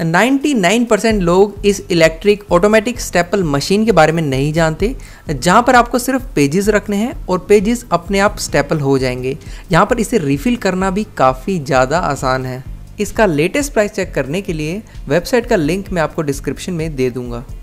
99% लोग इस electric automatic staple machine के बारे में नहीं जानते जहाँ पर आपको सिर्फ पेजेस रखने हैं और पेजेस अपने आप स्टेपल हो जाएंगे यहाँ पर इसे रिफ़िल करना भी काफ़ी ज़्यादा आसान है इसका लेटेस्ट प्राइस चेक करने के लिए वेबसाइट का लिंक मैं आपको डिस्क्रिप्शन में दे दूँगा